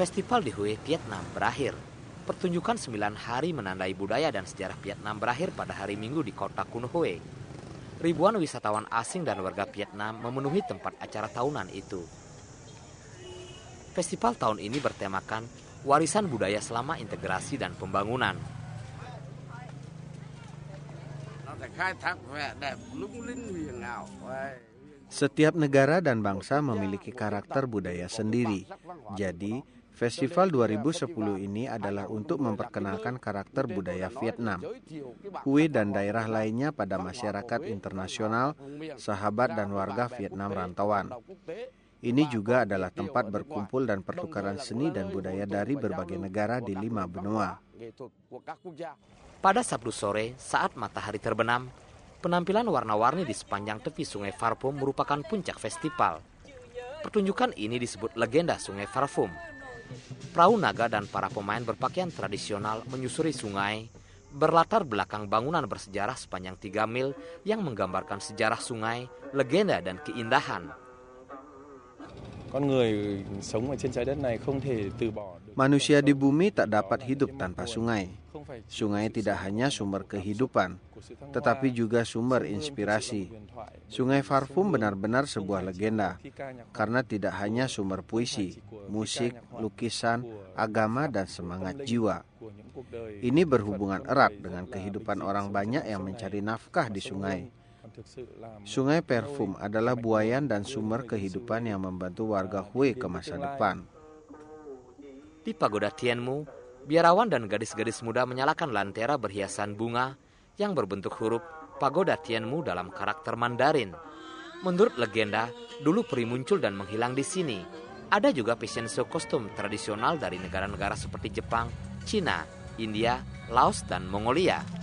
Festival di Hue Vietnam berakhir. Pertunjukan 9 hari menandai budaya dan sejarah Vietnam berakhir pada hari Minggu di kota Kun Hue. Ribuan wisatawan asing dan warga Vietnam memenuhi tempat acara tahunan itu. Festival tahun ini bertemakan warisan budaya selama integrasi dan pembangunan. Setiap negara dan bangsa memiliki karakter budaya sendiri. Jadi, Festival 2010 ini adalah untuk memperkenalkan karakter budaya Vietnam, kue dan daerah lainnya pada masyarakat internasional, sahabat dan warga Vietnam rantauan. Ini juga adalah tempat berkumpul dan pertukaran seni dan budaya dari berbagai negara di lima benua. Pada Sabtu sore, saat matahari terbenam, penampilan warna-warni di sepanjang tepi Sungai Farfum merupakan puncak festival. Pertunjukan ini disebut legenda Sungai Farfum Perahu naga dan para pemain berpakaian tradisional menyusuri sungai berlatar belakang bangunan bersejarah sepanjang 3 mil yang menggambarkan sejarah sungai, legenda dan keindahan. Manusia di bumi tak dapat hidup tanpa sungai. Sungai tidak hanya sumber kehidupan, tetapi juga sumber inspirasi. Sungai Farfum benar-benar sebuah legenda, karena tidak hanya sumber puisi, musik, lukisan, agama, dan semangat jiwa. Ini berhubungan erat dengan kehidupan orang banyak yang mencari nafkah di sungai. Sungai Perfum adalah buayan dan sumber kehidupan yang membantu warga Hui ke masa depan. Di pagoda Tianmu, Biarawan dan gadis-gadis muda menyalakan lantera berhiasan bunga yang berbentuk huruf pagoda Tianmu dalam karakter Mandarin. Menurut legenda, dulu peri muncul dan menghilang di sini. Ada juga fashion show kostum tradisional dari negara-negara seperti Jepang, Cina, India, Laos, dan Mongolia.